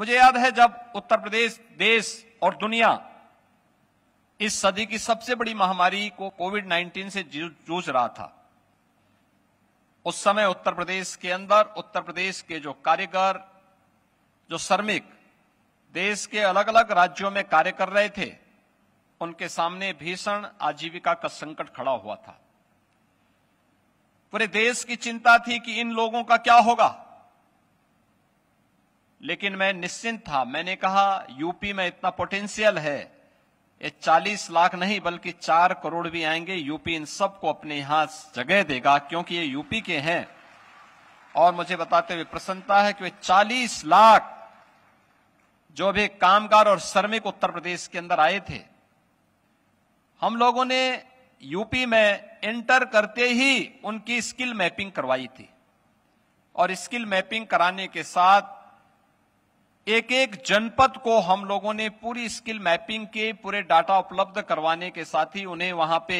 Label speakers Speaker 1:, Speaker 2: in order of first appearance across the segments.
Speaker 1: मुझे याद है जब उत्तर प्रदेश देश और दुनिया इस सदी की सबसे बड़ी महामारी को कोविड 19 से जूझ रहा था उस समय उत्तर प्रदेश के अंदर उत्तर प्रदेश के जो कार्यकर जो श्रमिक देश के अलग अलग राज्यों में कार्य कर रहे थे उनके सामने भीषण आजीविका का संकट खड़ा हुआ था पूरे देश की चिंता थी कि इन लोगों का क्या होगा लेकिन मैं निश्चिंत था मैंने कहा यूपी में इतना पोटेंशियल है ये 40 लाख नहीं बल्कि 4 करोड़ भी आएंगे यूपी इन सबको अपने यहां जगह देगा क्योंकि ये यूपी के हैं और मुझे बताते हुए प्रसन्नता है कि वे 40 लाख जो भी कामगार और श्रमिक उत्तर प्रदेश के अंदर आए थे हम लोगों ने यूपी में एंटर करते ही उनकी स्किल मैपिंग करवाई थी और स्किल मैपिंग कराने के साथ एक एक जनपद को हम लोगों ने पूरी स्किल मैपिंग के पूरे डाटा उपलब्ध करवाने के साथ ही उन्हें वहां पे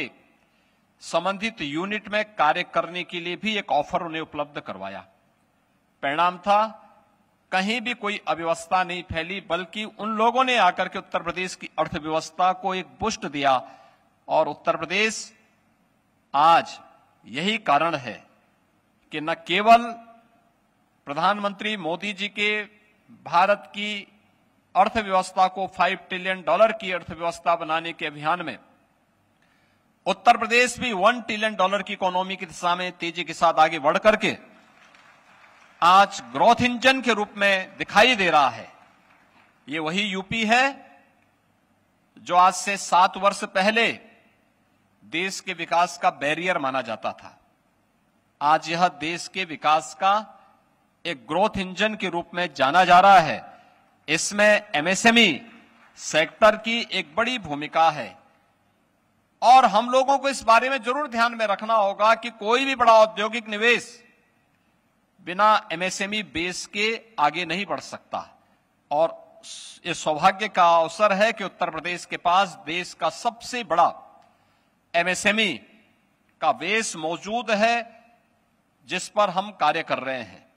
Speaker 1: संबंधित यूनिट में कार्य करने के लिए भी एक ऑफर उन्हें उपलब्ध करवाया परिणाम था कहीं भी कोई अव्यवस्था नहीं फैली बल्कि उन लोगों ने आकर के उत्तर प्रदेश की अर्थव्यवस्था को एक बुस्ट दिया और उत्तर प्रदेश आज यही कारण है कि न केवल प्रधानमंत्री मोदी जी के भारत की अर्थव्यवस्था को 5 ट्रिलियन डॉलर की अर्थव्यवस्था बनाने के अभियान में उत्तर प्रदेश भी 1 ट्रिलियन डॉलर की इकोनॉमी की दिशा में तेजी के साथ आगे बढ़ करके आज ग्रोथ इंजन के रूप में दिखाई दे रहा है ये वही यूपी है जो आज से सात वर्ष पहले देश के विकास का बैरियर माना जाता था आज यह देश के विकास का एक ग्रोथ इंजन के रूप में जाना जा रहा है इसमें एमएसएमई सेक्टर e की एक बड़ी भूमिका है और हम लोगों को इस बारे में जरूर ध्यान में रखना होगा कि कोई भी बड़ा औद्योगिक निवेश बिना एमएसएमई बेस e के आगे नहीं बढ़ सकता और ये सौभाग्य का अवसर है कि उत्तर प्रदेश के पास देश का सबसे बड़ा एमएसएमई e का बेस मौजूद है जिस पर हम कार्य कर रहे हैं